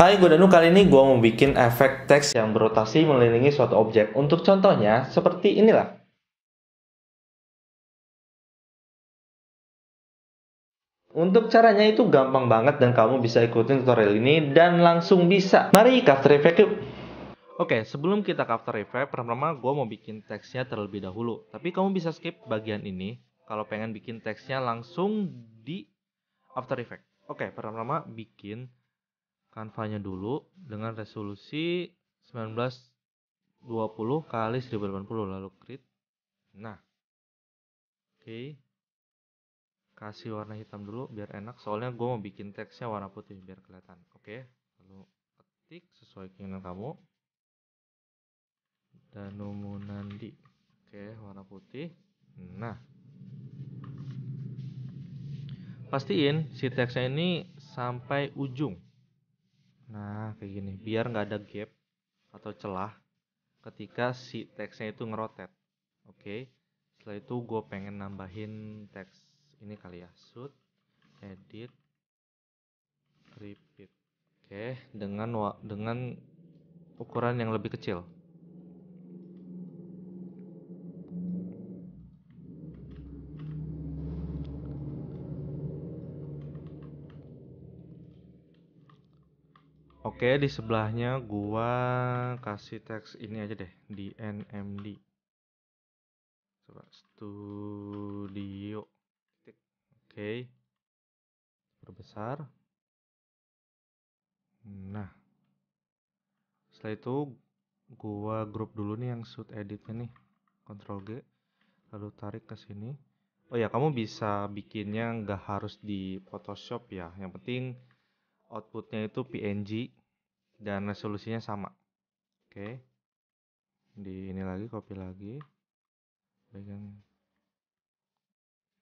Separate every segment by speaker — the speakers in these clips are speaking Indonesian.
Speaker 1: Hai, gue Danu. Kali ini gue mau bikin efek teks yang berotasi mengelilingi suatu objek. Untuk contohnya, seperti inilah. Untuk caranya itu gampang banget dan kamu bisa ikutin tutorial ini dan langsung bisa. Mari ke After Effects yuk! Oke, sebelum kita ke After Effects, pertama gue mau bikin teksnya terlebih dahulu. Tapi kamu bisa skip bagian ini kalau pengen bikin teksnya langsung di After Effects. Oke, pertama-tama bikin kanvanya dulu dengan resolusi 1920 kali 1080 lalu create. Nah. Oke. Okay. Kasih warna hitam dulu biar enak soalnya gue mau bikin teksnya warna putih biar kelihatan. Oke. Okay. Lalu ketik sesuai keinginan kamu. Danumunandi. Oke, okay, warna putih. Nah. Pastiin si teksnya ini sampai ujung Nah, kayak gini, biar nggak ada gap atau celah ketika si teksnya itu ngerotet. Oke. Okay. Setelah itu gue pengen nambahin teks ini kali ya, shoot, edit, repeat. Oke, okay. dengan dengan ukuran yang lebih kecil. Oke, di sebelahnya gua kasih teks ini aja deh di NMD. Coba studio. Oke. Perbesar. Nah. Setelah itu gua grup dulu nih yang shoot editnya nih. Ctrl G lalu tarik ke sini. Oh ya, kamu bisa bikinnya nggak harus di Photoshop ya. Yang penting outputnya itu PNG dan resolusinya sama oke di ini lagi copy lagi bagian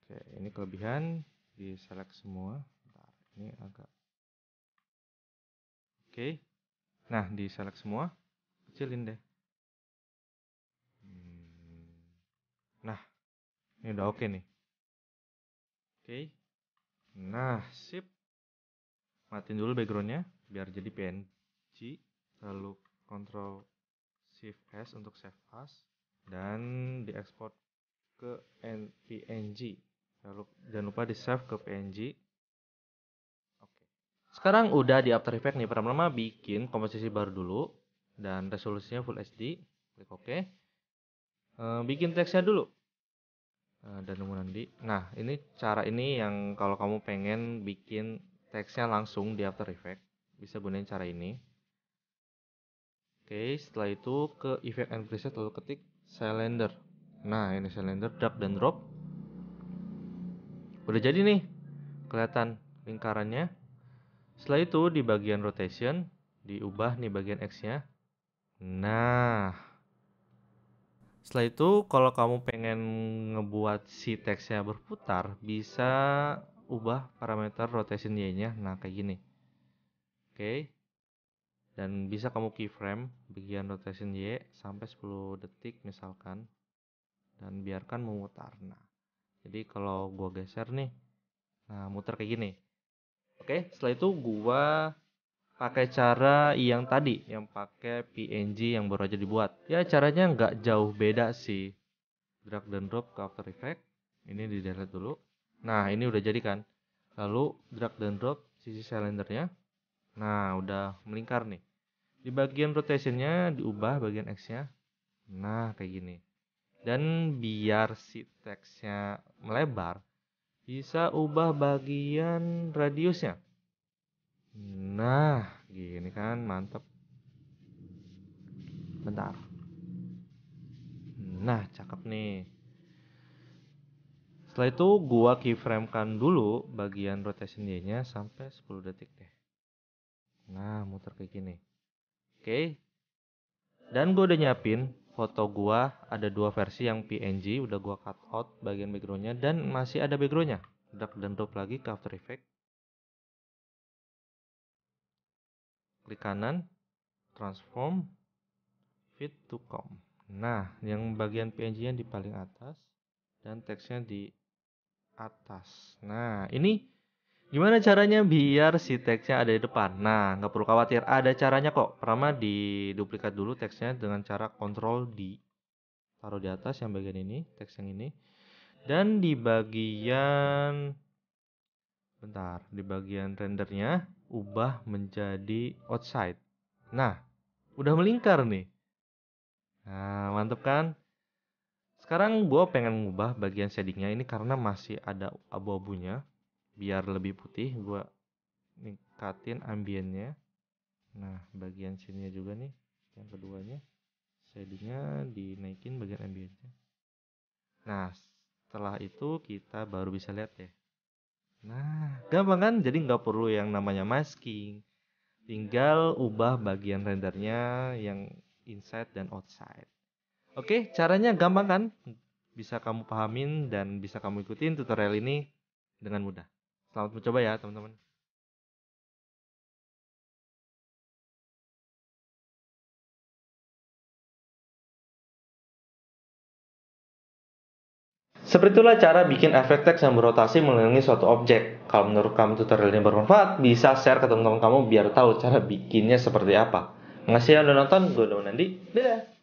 Speaker 1: oke ini kelebihan di select semua Bentar, ini agak oke nah di select semua kecilin deh hmm. nah ini udah oke okay nih oke okay. nah sip matiin dulu backgroundnya biar jadi PNG lalu Ctrl Shift S untuk save as dan di export ke PNG lalu jangan lupa di save ke PNG oke sekarang udah di After Effects nih pertama-tama bikin komposisi baru dulu dan resolusinya Full HD klik OK eh, bikin teksnya dulu eh, dan nunggu nanti nah ini cara ini yang kalau kamu pengen bikin teksnya langsung di After Effects. Bisa gunain cara ini. Oke, setelah itu ke Effect and Preset lalu ketik Cylinder. Nah, ini Cylinder, drag dan drop. Udah jadi nih. Kelihatan lingkarannya. Setelah itu di bagian rotation diubah nih bagian X-nya. Nah. Setelah itu kalau kamu pengen ngebuat si teksnya berputar bisa ubah parameter rotation Y-nya. Nah, kayak gini. Oke. Okay. Dan bisa kamu keyframe bagian rotation Y sampai 10 detik misalkan. Dan biarkan memutar. Nah, jadi kalau gua geser nih, nah muter kayak gini. Oke, okay. setelah itu gua pakai cara yang tadi, yang pakai PNG yang baru aja dibuat. Ya caranya nggak jauh beda sih. Drag dan drop ke After Effect Ini di delete dulu. Nah, ini udah jadi kan? Lalu drag dan drop sisi silindernya. Nah, udah melingkar nih. Di bagian rotationnya diubah bagian X-nya. Nah, kayak gini. Dan biar si teksnya melebar, bisa ubah bagian radiusnya. Nah, gini kan, mantap. Bentar. Nah, cakep nih. Setelah itu gua keyframe kan dulu bagian rotation Y-nya sampai 10 detik deh. Nah, muter kayak gini. Oke. Okay. Dan gua udah nyiapin foto gua ada dua versi yang PNG udah gua cut out bagian backgroundnya dan masih ada backgroundnya. Udah dan drop lagi ke After Effect. Klik kanan, transform, fit to com. Nah, yang bagian PNG-nya di paling atas dan teksnya di atas. Nah, ini gimana caranya biar si teksnya ada di depan? Nah, nggak perlu khawatir, ada caranya kok. Pertama duplikat dulu teksnya dengan cara kontrol di Taruh di atas yang bagian ini, teks yang ini. Dan di bagian bentar, di bagian rendernya ubah menjadi outside. Nah, udah melingkar nih. Nah, mantap kan? Sekarang gue pengen ngubah bagian shadingnya ini karena masih ada abu-abunya. Biar lebih putih gue ningkatin ambiennya. Nah bagian sini juga nih yang keduanya shadingnya dinaikin bagian ambiennya. Nah setelah itu kita baru bisa lihat ya. Nah gampang kan jadi nggak perlu yang namanya masking. Tinggal ubah bagian rendernya yang inside dan outside. Oke, caranya gampang kan? Bisa kamu pahamin dan bisa kamu ikutin tutorial ini dengan mudah. Selamat mencoba ya, teman-teman. Seperti itulah cara bikin efek teks yang berotasi mengelilingi suatu objek. Kalau menurut kamu tutorial ini bermanfaat, bisa share ke teman-teman kamu biar tahu cara bikinnya seperti apa. Makasih yang udah nonton, gue udah nanti, Dadah!